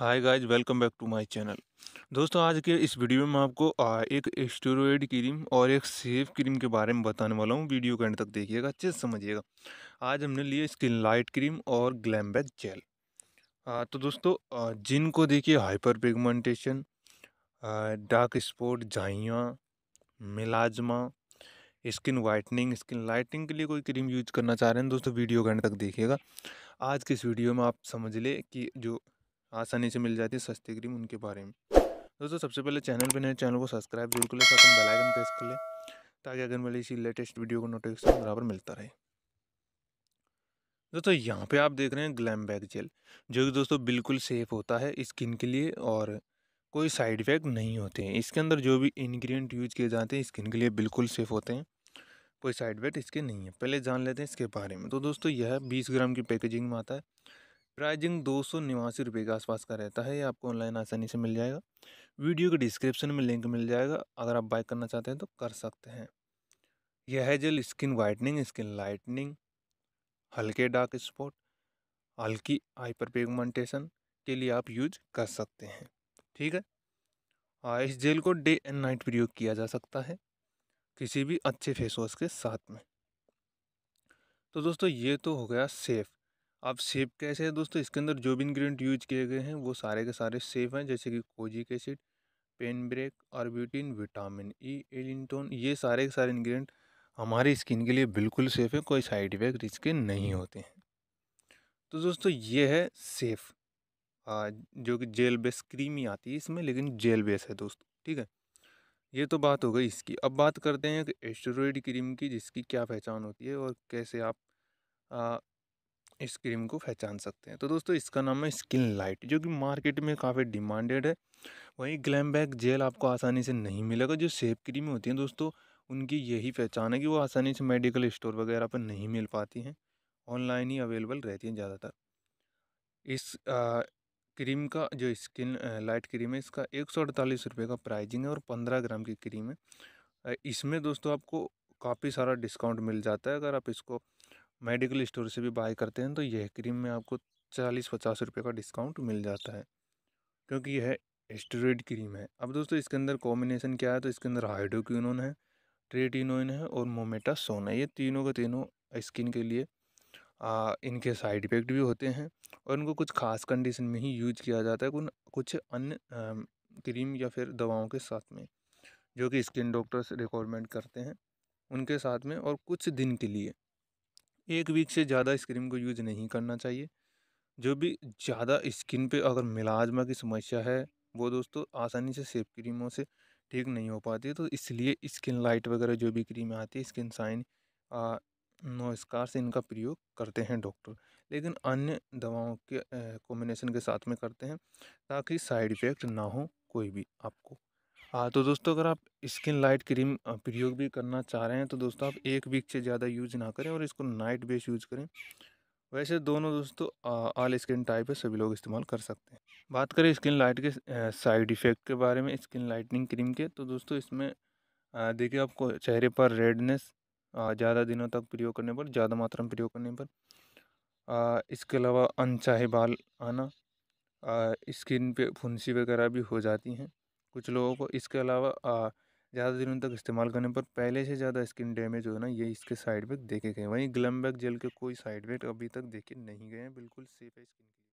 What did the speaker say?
hi guys welcome back to my channel दोस्तों आज के इस वीडियो में मैं आपको एक एस्टोरॉयड क्रीम और एक सेव क्रीम के बारे में बताने वाला हूँ वीडियो के एंड तक देखिएगा अच्छे से समझिएगा आज हमने लिए स्किन लाइट क्रीम और ग्लैम्बेज जेल तो दोस्तों जिनको देखिए हाइपर पिगमेंटेशन डार्क स्पॉट जाइया melasma skin whitening skin lightening के लिए कोई क्रीम यूज करना चाह रहे हैं दोस्तों वीडियो के एंड तक देखिएगा आज के इस वीडियो में आप समझ ले कि जो आसानी से मिल जाती है सस्ती क्रीम उनके बारे में दोस्तों सबसे पहले चैनल पर नए चैनल को सब्सक्राइब जरूर कर साथ बेलाइकन प्रेस कर लें ताकि अगर मेरे इसी लेटेस्ट वीडियो का नोटिफिकेशन बराबर मिलता रहे दोस्तों यहाँ पे आप देख रहे हैं ग्लैम बैग जेल जो कि दोस्तों बिल्कुल सेफ़ होता है स्किन के लिए और कोई साइड इफ़ेक्ट नहीं होते हैं इसके अंदर जो भी इंग्रेडिएंट यूज किए जाते हैं स्किन के लिए बिल्कुल सेफ़ होते हैं कोई साइड इफ़ेक्ट इसके नहीं है पहले जान लेते हैं इसके बारे में तो दोस्तों यह बीस ग्राम की पैकेजिंग में आता है प्राइजिंग दो सौ निवासी रुपये के आसपास का रहता है ये आपको ऑनलाइन आसानी से मिल जाएगा वीडियो के डिस्क्रिप्शन में लिंक मिल जाएगा अगर आप बाय करना चाहते हैं तो कर सकते हैं यह है gel skin whitening skin lightening हल्के डार्क स्पॉट हल्की हाइपर पेगमेंटेशन के लिए आप यूज कर सकते हैं ठीक है हाँ, इस जेल को डे एंड नाइट प्रयोग किया जा सकता है किसी भी अच्छे फेस वॉश के साथ में तो दोस्तों ये तो हो गया सेफ़ आप सेफ कैसे हैं दोस्तों इसके अंदर जो भी इंग्रेडिएंट यूज किए गए हैं वो सारे के सारे सेफ हैं जैसे कि कोजिक एसिड पेन ब्रेक आर्ब्यूटिन विटामिन ई एलिनटोन ये सारे के सारे इंग्रेडिएंट हमारे स्किन के लिए बिल्कुल सेफ़ है कोई साइड इफेक्ट इसके नहीं होते हैं तो दोस्तों ये है सेफ़ जो कि जेल बेस क्रीम ही आती है इसमें लेकिन जेल बेस है दोस्तों ठीक है ये तो बात हो गई इसकी अब बात करते हैं कि एस्टेरॉयड क्रीम की जिसकी क्या पहचान होती है और कैसे आप इस क्रीम को पहचान सकते हैं तो दोस्तों इसका नाम है स्किन लाइट जो कि मार्केट में काफ़ी डिमांडेड है वहीं ग्लैम बैग जेल आपको आसानी से नहीं मिलेगा जो सेब क्रीम होती हैं दोस्तों उनकी यही पहचान है कि वो आसानी से मेडिकल स्टोर वगैरह पर नहीं मिल पाती हैं ऑनलाइन ही अवेलेबल रहती हैं ज़्यादातर इस आ, क्रीम का जो स्किन लाइट क्रीम है इसका एक सौ अड़तालीस रुपये का प्राइजिंग है और पंद्रह ग्राम की क्रीम है इसमें दोस्तों आपको काफ़ी सारा डिस्काउंट मिल जाता है अगर आप इसको मेडिकल स्टोर से भी बाय करते हैं तो यह क्रीम में आपको चालीस पचास रुपये का डिस्काउंट मिल जाता है क्योंकि यह एस्टोरेड क्रीम है अब दोस्तों इसके अंदर कॉम्बिनेशन क्या है तो इसके अंदर हाइड्रोक्यूनोन है ट्रेटिनोइन है और मोमेटा सोना ये तीनों का तीनों स्किन के लिए आ, इनके साइड इफ़ेक्ट भी होते हैं और इनको कुछ खास कंडीशन में ही यूज किया जाता है कुछ अन्य क्रीम या फिर दवाओं के साथ में जो कि स्किन डॉक्टर्स रिकॉर्मेंड करते हैं उनके साथ में और कुछ दिन के लिए एक वीक से ज़्यादा इस क्रीम को यूज़ नहीं करना चाहिए जो भी ज़्यादा स्किन पे अगर मिलाजमा की समस्या है वो दोस्तों आसानी से सेफ क्रीमों से ठीक नहीं हो पाती तो इसलिए स्किन लाइट वगैरह जो भी क्रीमें आती है स्किन साइन नो स्कार से इनका प्रयोग करते हैं डॉक्टर लेकिन अन्य दवाओं के कॉम्बिनेशन के साथ में करते हैं ताकि साइड इफ़ेक्ट ना हो कोई भी आपको हाँ तो दोस्तों अगर आप स्किन लाइट क्रीम प्रयोग भी करना चाह रहे हैं तो दोस्तों आप एक वीक से ज़्यादा यूज ना करें और इसको नाइट बेस यूज करें वैसे दोनों दोस्तों ऑल स्किन टाइप है सभी लोग इस्तेमाल कर सकते हैं बात करें स्किन लाइट के साइड इफ़ेक्ट के बारे में स्किन लाइटनिंग क्रीम के तो दोस्तों इसमें देखिए आपको चेहरे पर रेडनेस ज़्यादा दिनों तक प्रयोग करने पर ज़्यादा मात्रा में प्रयोग करने पर आ, इसके अलावा अनचाहे बाल आना स्किन पे फुंसी वगैरह भी हो जाती हैं कुछ लोगों को इसके अलावा ज़्यादा दिनों तक इस्तेमाल करने पर पहले से ज़्यादा स्किन डैमेज होना ये इसके साइड इफेक्ट देखे गए वहीं ग्लम जेल के कोई साइड इफेक्ट अभी तक देखे नहीं गए हैं बिल्कुल सेफ है स्किन के